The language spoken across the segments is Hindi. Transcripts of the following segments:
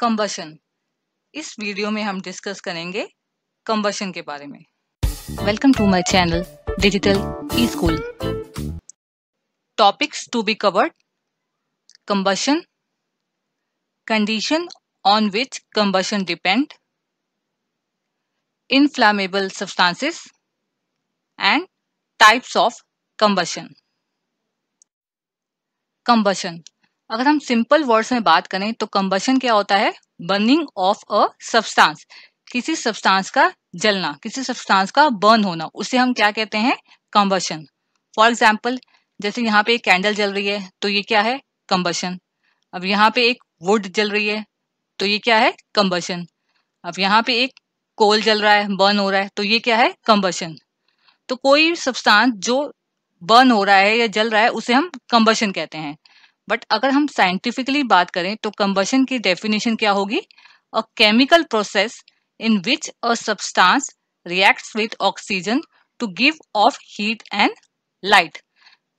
कंबशन इस वीडियो में हम डिस्कस करेंगे कंबशन के बारे में welcome to my channel digital e school topics to be covered combustion condition on which combustion depend inflammable substances and types of combustion combustion अगर हम सिंपल वर्ड्स में बात करें तो कंबशन क्या होता है बर्निंग ऑफ अ सब्सटेंस किसी सब्सटेंस का जलना किसी सब्सटेंस का बर्न होना उसे हम क्या कहते हैं कंबशन फॉर एग्जाम्पल जैसे यहाँ पे एक कैंडल जल रही है तो ये क्या है कंबशन अब यहाँ पे एक वुड जल रही है तो ये क्या है कंबशन अब यहाँ पे एक कोल जल रहा है बर्न हो रहा है तो ये क्या है कंबशन तो कोई सब्सटेंस जो बर्न हो रहा है या जल रहा है उसे हम कंबशन कहते हैं बट अगर हम साइंटिफिकली बात करें तो कंबशन की डेफिनेशन क्या होगी a chemical process in which a substance reacts with oxygen to give off heat and light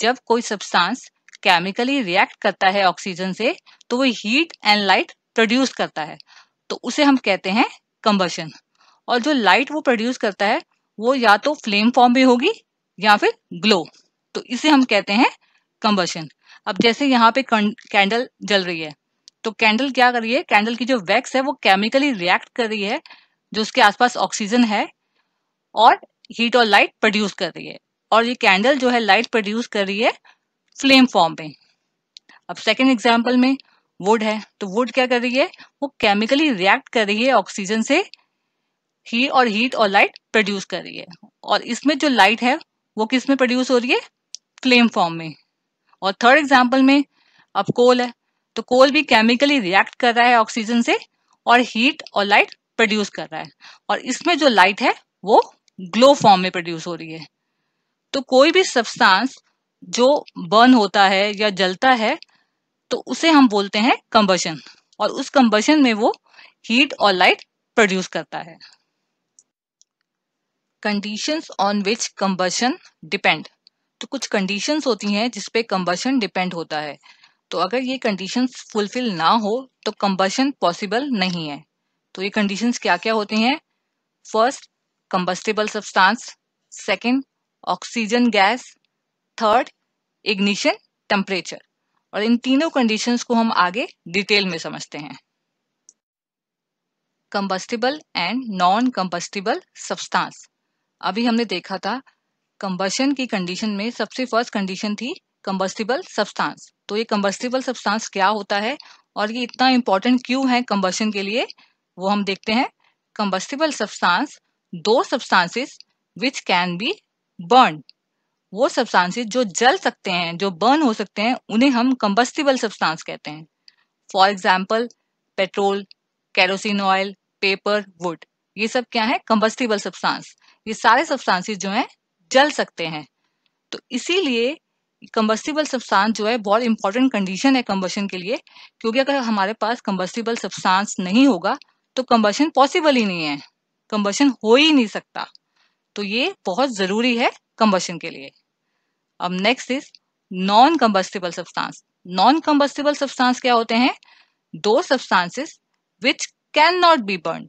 जब कोई सब्सटेंस केमिकली रिएक्ट करता है ऑक्सीजन से तो वो हीट एंड लाइट प्रोड्यूस करता है तो उसे हम कहते हैं कंबशन और जो लाइट वो प्रोड्यूस करता है वो या तो फ्लेम फॉर्म में होगी या फिर ग्लो तो इसे हम कहते हैं कंबशन अब जैसे यहाँ पे कैंडल जल रही है तो कैंडल क्या कर रही है कैंडल की जो वैक्स है वो केमिकली रिएक्ट कर रही है जो उसके आसपास ऑक्सीजन है और हीट और लाइट प्रोड्यूस कर रही है और ये कैंडल जो है लाइट प्रोड्यूस कर रही है फ्लेम फॉर्म में अब सेकेंड एग्जाम्पल में वुड है तो वुड क्या कर रही है वो केमिकली रिएक्ट कर रही है ऑक्सीजन से ही और हीट और लाइट प्रोड्यूस कर रही है और इसमें जो लाइट है वो किस में प्रोड्यूस हो रही है फ्लेम फॉर्म में और थर्ड एग्जाम्पल में अब कोल है तो कोल भी केमिकली रिएक्ट कर रहा है ऑक्सीजन से और हीट और लाइट प्रोड्यूस कर रहा है और इसमें जो लाइट है वो ग्लो फॉर्म में प्रोड्यूस हो रही है तो कोई भी सब्सटेंस जो बर्न होता है या जलता है तो उसे हम बोलते हैं कंबशन और उस कंबशन में वो हीट और लाइट प्रोड्यूस करता है conditions on which combustion depend तो कुछ कंडीशंस होती हैं जिस पे कंबशन डिपेंड होता है तो अगर ये कंडीशंस फुलफिल ना हो तो कंबशन पॉसिबल नहीं है तो ये कंडीशंस क्या क्या होती हैं first combustible substance second oxygen gas third ignition temperature और इन तीनों कंडीशंस को हम आगे डिटेल में समझते हैं combustible and non combustible substance अभी हमने देखा था कंबशन की कंडीशन में सबसे फर्स्ट कंडीशन थी कंबस्टिबल सब्सटेंस तो ये कंबस्टिबल सब्सटेंस क्या होता है और ये इतना इम्पोर्टेंट क्यों है कंबशन के लिए वो हम देखते हैं combustible substance those substances which can be burn वो सब्सटेंसेस जो जल सकते हैं जो बर्न हो सकते हैं उन्हें हम कंबस्टिबल सब्सटेंस कहते हैं for example petrol kerosene oil paper wood ये सब क्या है कंबस्टिबल सब्सटेंस ये सारे सब्सटेंसेस जो हैं जल सकते हैं तो इसीलिए कंबस्टिबल सब्सटेंस जो है बहुत इंपॉर्टेंट कंडीशन है कंबशन के लिए क्योंकि अगर हमारे पास कंबस्टिबल सब्सटेंस नहीं होगा तो कंबशन पॉसिबल ही नहीं है कंबशन हो ही नहीं सकता तो ये बहुत ज़रूरी है कंबशन के लिए अब next is non combustible substance non combustible substance क्या होते हैं those substances which can not be burn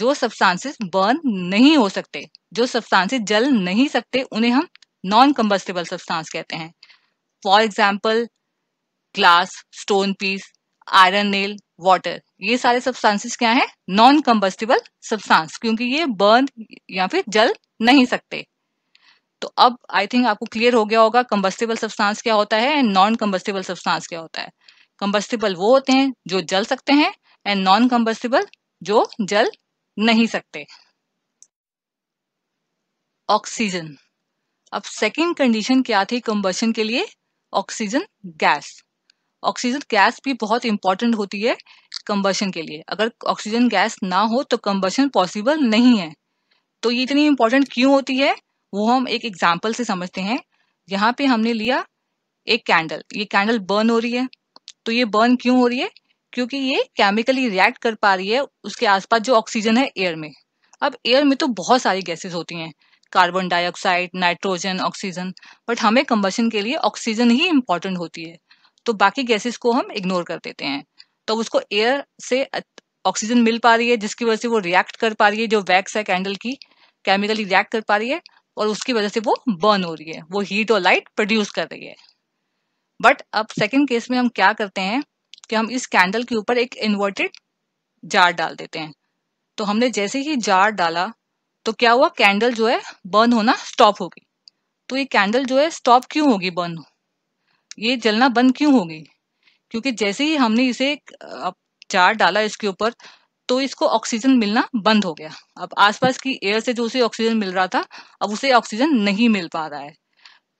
जो सब्सटेंसेस बर्न नहीं हो सकते जो सब्सटेंसेस जल नहीं सकते उन्हें हम नॉन कम्बस्टेबल सब्सटेंस कहते हैं for example glass stone piece iron nail water ये सारे सब्सटेंसेस क्या हैं नॉन कम्बस्टेबल सब्सटेंस क्योंकि ये बर्न या फिर जल नहीं सकते तो अब आई थिंक आपको क्लियर हो गया होगा कम्बस्टेबल सब्सटेंस क्या होता है एंड नॉन कम्बस्टेबल सब्सटेंस क्या होता है कम्बस्टेबल वो होते हैं जो जल सकते हैं एंड नॉन कम्बस्टेबल जो जल नहीं सकते ऑक्सीजन अब सेकेंड कंडीशन क्या थी कंबशन के लिए ऑक्सीजन गैस ऑक्सीजन गैस भी बहुत इंपॉर्टेंट होती है कंबशन के लिए अगर ऑक्सीजन गैस ना हो तो कंबशन पॉसिबल नहीं है तो ये इतनी इंपॉर्टेंट क्यों होती है वो हम एक एग्जाम्पल से समझते हैं यहाँ पे हमने लिया एक कैंडल ये कैंडल बर्न हो रही है तो ये बर्न क्यों हो रही है क्योंकि ये केमिकली रिएक्ट कर पा रही है उसके आसपास जो ऑक्सीजन है एयर में अब एयर में तो बहुत सारी गैसेस होती हैं carbon dioxide nitrogen oxygen but हमें कंबशन के लिए ऑक्सीजन ही इम्पॉर्टेंट होती है तो बाकी गैसेस को हम इग्नोर कर देते हैं तो उसको एयर से ऑक्सीजन मिल पा रही है जिसकी वजह से वो रिएक्ट कर पा रही है जो वैक्स है कैंडल की केमिकली रिएक्ट कर पा रही है और उसकी वजह से वो बर्न हो रही है वो हीट और लाइट प्रोड्यूस कर रही है बट अब सेकेंड केस में हम क्या करते हैं कि हम इस कैंडल के ऊपर एक इन्वर्टेड जार डाल देते हैं तो हमने जैसे ही जार डाला तो क्या हुआ कैंडल जो है बर्न होना स्टॉप होगी तो ये कैंडल जो है स्टॉप क्यों होगी बर्न ये जलना बंद क्यों होगी क्योंकि जैसे ही हमने इसे जार डाला इसके ऊपर तो इसको ऑक्सीजन मिलना बंद हो गया अब आसपास की एयर से जो उसे ऑक्सीजन मिल रहा था अब उसे ऑक्सीजन नहीं मिल पा रहा है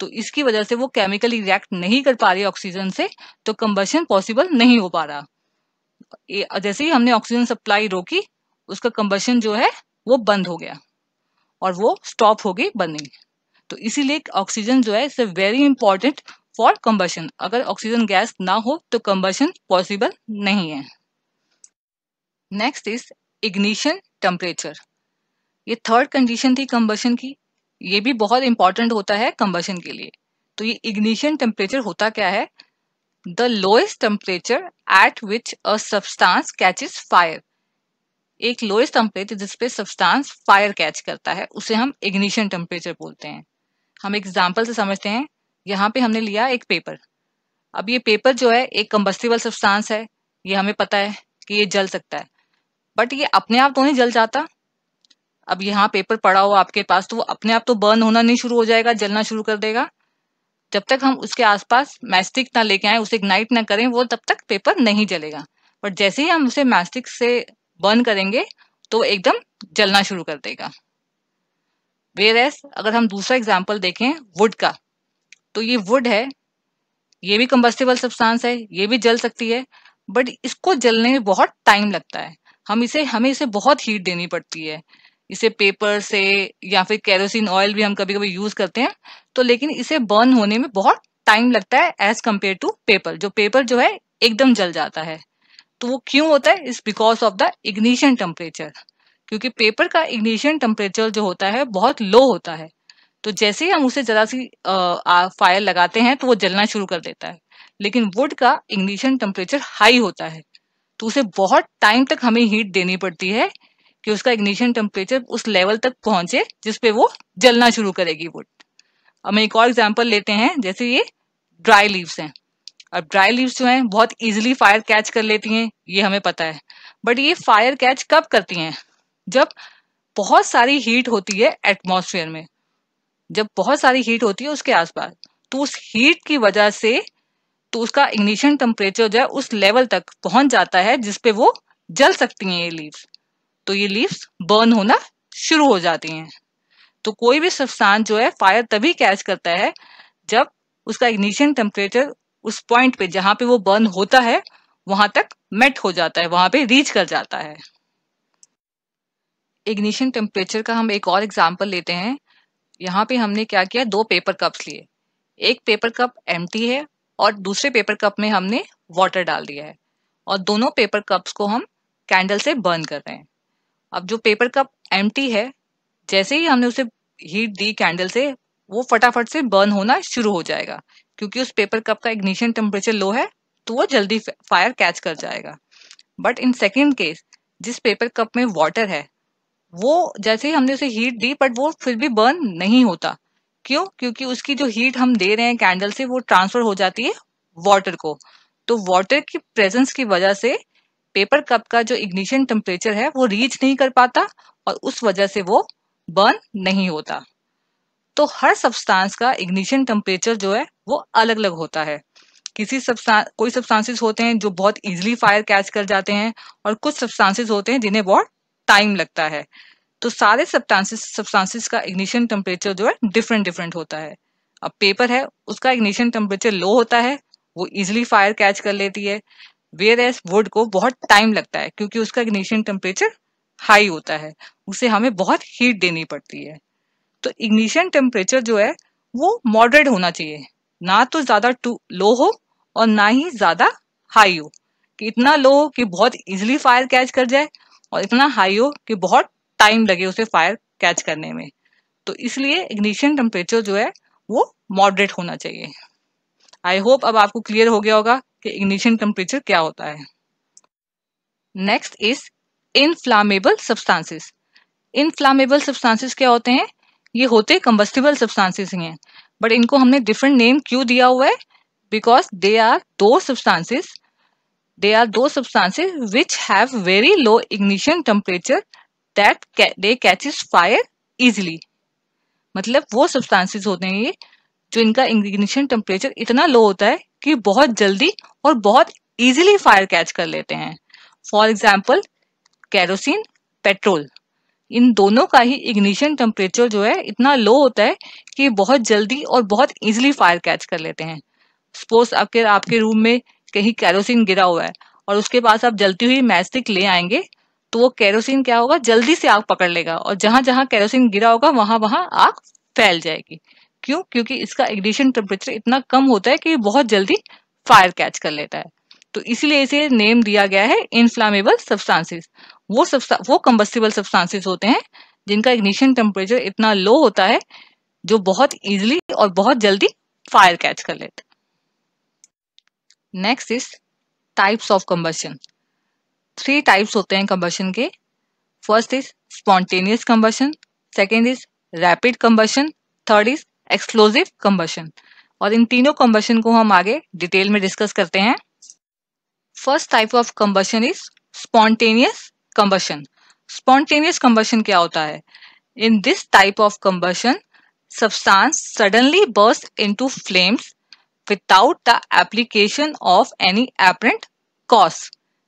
तो इसकी वजह से वो केमिकल रिएक्ट नहीं कर पा रही ऑक्सीजन से तो कंबर्शन पॉसिबल नहीं हो पा रहा जैसे ही हमने ऑक्सीजन सप्लाई रोकी उसका कंबर्शन जो है वो बंद हो गया और वो स्टॉप हो गई बर्निंग तो इसीलिए ऑक्सीजन जो है it's very important for combustion अगर ऑक्सीजन गैस ना हो तो कंबर्शन पॉसिबल नहीं है नेक्स्ट इज इग्निशन टेम्परेचर ये थर्ड कंडीशन थी कंबर्शन की ये भी बहुत इंपॉर्टेंट होता है कंबशन के लिए तो ये इग्निशन टेम्परेचर होता क्या है the lowest temperature at which a substance catches fire एक लोएस्ट टेम्परेचर जिसपे सब्सटेंस फायर कैच करता है उसे हम इग्निशन टेम्परेचर बोलते हैं हम एग्जाम्पल से समझते हैं यहाँ पे हमने लिया एक पेपर अब ये पेपर जो है एक कम्बस्टिबल सब्सटेंस है ये हमें पता है कि ये जल सकता है बट ये अपने आप तो नहीं जल जाता अब यहाँ पेपर पड़ा हो आपके पास तो वो अपने आप तो बर्न होना नहीं शुरू हो जाएगा जलना शुरू कर देगा जब तक हम उसके आसपास मैस्टिक ना लेके आए उसे इग्नाइट ना करें वो तब तक पेपर नहीं जलेगा बट जैसे ही हम उसे मैस्टिक से बर्न करेंगे तो एकदम जलना शुरू कर देगा वेर एस अगर हम दूसरा एग्जाम्पल देखें वुड का तो ये वुड है ये भी कंबस्टेबल सब्सटेंस है ये भी जल सकती है बट इसको जलने में बहुत टाइम लगता है हम इसे हमें इसे बहुत हीट देनी पड़ती है इसे पेपर से या फिर केरोसिन ऑयल भी हम कभी कभी यूज करते हैं तो लेकिन इसे बर्न होने में बहुत टाइम लगता है एज कम्पेयर टू पेपर जो पेपर जो है एकदम जल जाता है तो वो क्यों होता है इस because of the ignition temperature क्योंकि पेपर का इग्निशन टेम्परेचर जो होता है बहुत लो होता है तो जैसे ही हम उसे जरा सी फायर लगाते हैं तो वो जलना शुरू कर देता है लेकिन वुड का इग्निशन टेम्परेचर हाई होता है तो उसे बहुत टाइम तक हमें हीट देनी पड़ती है कि उसका इग्निशन टेम्परेचर उस लेवल तक पहुंचे जिसपे वो जलना शुरू करेगी वुड अब हम एक और एग्जाम्पल लेते हैं जैसे ये ड्राई लीव्स हैं अब ड्राई लीव्स जो हैं बहुत इजिली फायर कैच कर लेती हैं ये हमें पता है बट ये फायर कैच कब करती हैं जब बहुत सारी हीट होती है एटमॉस्फेयर में जब बहुत सारी हीट होती है उसके आसपास तो उस हीट की वजह से तो उसका इग्निशन टेम्परेचर जो है उस लेवल तक पहुंच जाता है जिसपे वो जल सकती हैं ये लीव्स तो ये लीव्स बर्न होना शुरू हो जाती हैं तो कोई भी सब्सटेंस जो है फायर तभी कैच करता है जब उसका इग्निशन टेम्परेचर उस पॉइंट पे जहां पे वो बर्न होता है वहां तक मेट हो जाता है वहां पे रीच कर जाता है इग्निशन टेम्परेचर का हम एक और एग्जाम्पल लेते हैं यहाँ पे हमने क्या किया दो पेपर कप्स लिए एक पेपर कप एम है और दूसरे पेपर कप में हमने वाटर डाल दिया है और दोनों पेपर कप्स को हम कैंडल से बर्न कर रहे हैं अब जो पेपर कप एम है जैसे ही हमने उसे हीट दी कैंडल से वो फटाफट से बर्न होना शुरू हो जाएगा क्योंकि उस पेपर कप का इग्निशन टेम्परेचर लो है तो वो जल्दी फायर कैच कर जाएगा बट इन सेकेंड केस जिस पेपर कप में वाटर है वो जैसे ही हमने उसे हीट दी बट वो फिर भी बर्न नहीं होता क्यों क्योंकि उसकी जो हीट हम दे रहे हैं कैंडल से वो ट्रांसफर हो जाती है वाटर को तो वाटर की प्रेजेंस की वजह से पेपर कप का जो इग्निशन टेम्परेचर है वो रीच नहीं कर पाता और उस वजह से वो बर्न नहीं होता तो हर सब्सटेंस का इग्निशन टेम्परेचर जो है वो अलग अलग होता है किसी सब्सटेंस कोई सब्सटेंसेस होते हैं जो बहुत इजीली फायर कैच कर जाते हैं और कुछ सब्सटेंसेस होते हैं जिन्हें बहुत टाइम लगता है तो सारे सब्सटेंसेस सब्सटेंसेस का इग्निशन टेम्परेचर जो है डिफरेंट डिफरेंट होता है अब पेपर है उसका इग्निशन टेम्परेचर लो होता है वो इजिली फायर कैच कर लेती है वेयर एस वुड को बहुत टाइम लगता है क्योंकि उसका इग्निशन टेम्परेचर हाई होता है उसे हमें बहुत हीट देनी पड़ती है तो इग्निशन टेम्परेचर जो है वो मॉडरेट होना चाहिए ना तो ज़्यादा टू लो हो और ना ही ज़्यादा हाई हो कि इतना लो हो कि बहुत इजिली फायर कैच कर जाए और इतना हाई हो कि बहुत टाइम लगे उसे फायर कैच करने में तो इसलिए इग्निशन टेम्परेचर जो है वो मॉडरेट होना चाहिए आई होप अब आपको क्लियर हो गया होगा कि इग्निशन टेम्परेचर क्या होता है next is inflammable substances inflammable substances क्या होते हैं ये होते कम्बस्टिबल सब्सटेंसेस हैं बट इनको हमने डिफरेंट नेम क्यों दिया हुआ है because they are two substances they are two substances which have very low ignition temperature that they catches fire easily मतलब वो सब्सटेंसेस होते हैं ये जो इनका इग्निशन टेम्परेचर इतना लो होता है कि बहुत जल्दी और बहुत इजीली फायर कैच कर लेते हैं फॉर एग्जाम्पल कैरोसिन पेट्रोल इन दोनों का ही इग्निशन टेम्परेचर जो है इतना लो होता है कि बहुत जल्दी और बहुत इजीली फायर कैच कर लेते हैं सपोज आपके आपके रूम में कहीं कैरोसिन गिरा हुआ है और उसके पास आप जलती हुई मैस्टिक ले आएंगे तो वो कैरोसिन क्या होगा जल्दी से आग पकड़ लेगा और जहां जहां कैरोसिन गिरा होगा वहां वहां आग फैल जाएगी क्यों क्योंकि इसका इग्निशन टेम्परेचर इतना कम होता है कि बहुत जल्दी फायर कैच कर लेता है तो इसीलिए इसे नेम दिया गया है इनफ्लामेबल सब्सटेंसेस वो सब्स्टा, वो कम्बस्टिबल सब्सटेंसेस होते हैं जिनका इग्निशन टेम्परेचर इतना लो होता है जो बहुत इजिली और बहुत जल्दी फायर कैच कर लेते next is types of combustion three types होते हैं कम्बशन के first is spontaneous combustion second is rapid combustion third is explosive combustion और इन तीनों कम्बशन को हम आगे डिटेल में डिस्कस करते हैं first type of combustion is spontaneous combustion spontaneous combustion क्या होता है in this type of combustion suddenly bursts into flames without the application of any apparent cause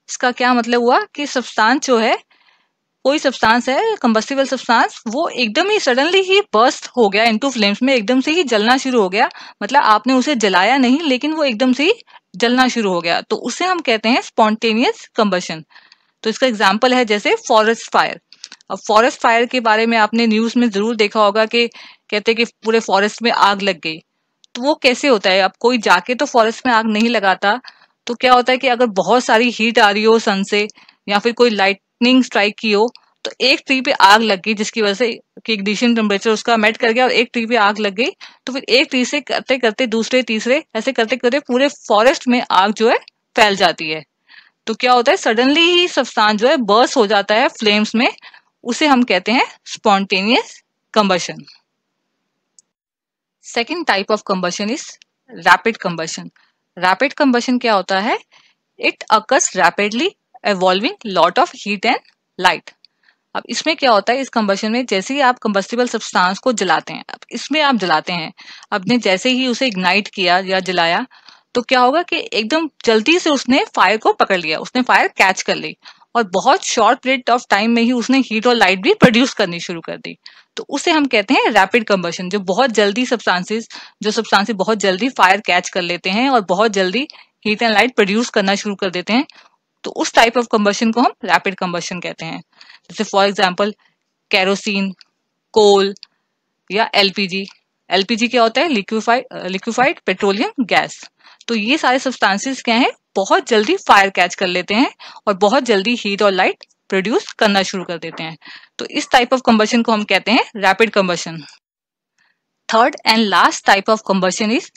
इसका क्या मतलब हुआ कि सबस्टांस जो है कोई सब्सटेंस है कंबस्टिबल सब्सटेंस वो एकदम ही सडनली ही बर्स्ट हो गया इनटू फ्लेम्स में एकदम से ही जलना शुरू हो गया मतलब आपने उसे जलाया नहीं लेकिन वो एकदम से ही जलना शुरू हो गया तो उसे हम कहते हैं स्पॉन्टेनियस कंबशन तो इसका एग्जाम्पल है जैसे फॉरेस्ट फायर अब फॉरेस्ट फायर के बारे में आपने न्यूज़ में ज़रूर देखा होगा कि कहते कि पूरे फॉरेस्ट में आग लग गई तो वो कैसे होता है अब कोई जाके तो फॉरेस्ट में आग नहीं लगाता तो क्या होता है कि अगर बहुत सारी हीट आ रही हो सन से या फिर कोई लाइट लाइटनिंग स्ट्राइक की हो तो एक ट्री पे आग लग गई जिसकी वजह से कि इग्निशन टेम्परेचर उसका मेट कर गया और एक ट्री पे आग लग गई तो फिर एक ट्री से करते करते दूसरे तीसरे ऐसे करते करते पूरे फॉरेस्ट में आग जो है फैल जाती है तो क्या होता है सडनली ही सब्सटांस जो है बर्स हो जाता है फ्लेम्स में उसे हम कहते हैं spontaneous combustion second type of combustion is rapid combustion rapid combustion क्या होता है it occurs rapidly evolving lot of heat and light अब इसमें क्या होता है इस कंबशन में जैसे ही आप कंबस्टिबल सब्सटेंस को जलाते हैं अब इसमें आप जलाते हैं आपने जैसे ही उसे इग्नाइट किया या जलाया तो क्या होगा कि एकदम जल्दी से उसने फायर को पकड़ लिया उसने फायर कैच कर ली और बहुत शॉर्ट पीरियड ऑफ टाइम में ही उसने हीट और लाइट भी प्रोड्यूस करनी शुरू कर दी तो उसे हम कहते हैं रैपिड कंबशन जो बहुत जल्दी सब्सटेंसेस जो सब्सटेंसेस बहुत जल्दी फायर कैच कर लेते हैं और बहुत जल्दी हीट एंड लाइट प्रोड्यूस करना शुरू कर देते हैं तो उस टाइप ऑफ कम्बशन को हम रैपिड कम्बशन कहते हैं जैसे फॉर एग्जाम्पल कैरोसिन कोल या एलपीजी एलपीजी क्या होता है लिक्विफाइड लिक्विफाइड पेट्रोलियम गैस तो ये सारे सब्सटेंसेस क्या हैं बहुत जल्दी फायर कैच कर लेते हैं और बहुत जल्दी हीट और लाइट प्रोड्यूस करना शुरू कर देते हैं तो इस टाइप ऑफ कम्बशन को हम कहते हैं rapid combustion third and last type of combustion is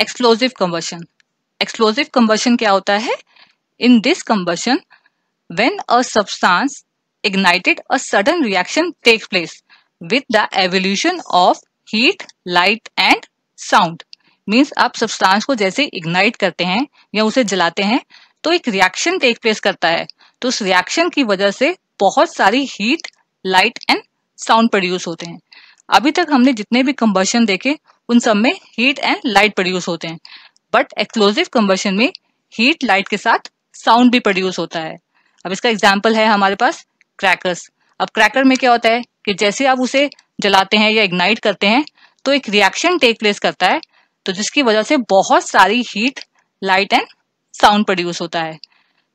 explosive combustion explosive combustion क्या होता है In this combustion, when a substance ignited, a sudden reaction takes place with the evolution of heat, light and sound. Means आप सब्सटेंस को जैसे इग्नाइट करते हैं या उसे जलाते हैं तो एक रिएक्शन टेक प्लेस करता है तो उस रिएक्शन की वजह से बहुत सारी heat light and sound produce होते हैं अभी तक हमने जितने भी कंबर्शन देखे उन सब में हीट एंड लाइट प्रोड्यूस होते हैं बट एक्सप्लोजिव कंबर्शन में हीट लाइट के साथ साउंड भी प्रोड्यूस होता है अब इसका एग्जाम्पल है हमारे पास क्रैकर्स अब क्रैकर में क्या होता है कि जैसे आप उसे जलाते हैं या इग्नाइट करते हैं तो एक रिएक्शन टेक प्लेस करता है तो जिसकी वजह से बहुत सारी heat light and sound produce होता है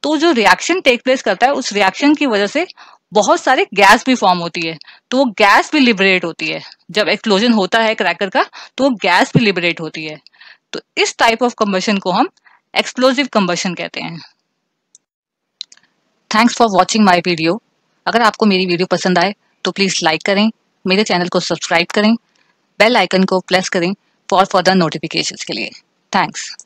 तो जो रिएक्शन टेक प्लेस करता है उस रिएक्शन की वजह से बहुत सारे गैस भी फॉर्म होती है तो वो गैस भी लिबरेट होती है जब एक्सप्लोजन होता है क्रैकर का तो वो गैस भी लिबरेट होती है तो इस टाइप ऑफ कम्बशन को हम एक्सप्लोजिव कम्बशन कहते हैं thanks for watching my video अगर आपको मेरी वीडियो पसंद आए तो प्लीज़ लाइक करें मेरे चैनल को सब्सक्राइब करें बेल आइकन को प्रेस करें फॉर फर्दर नोटिफिकेशन के लिए थैंक्स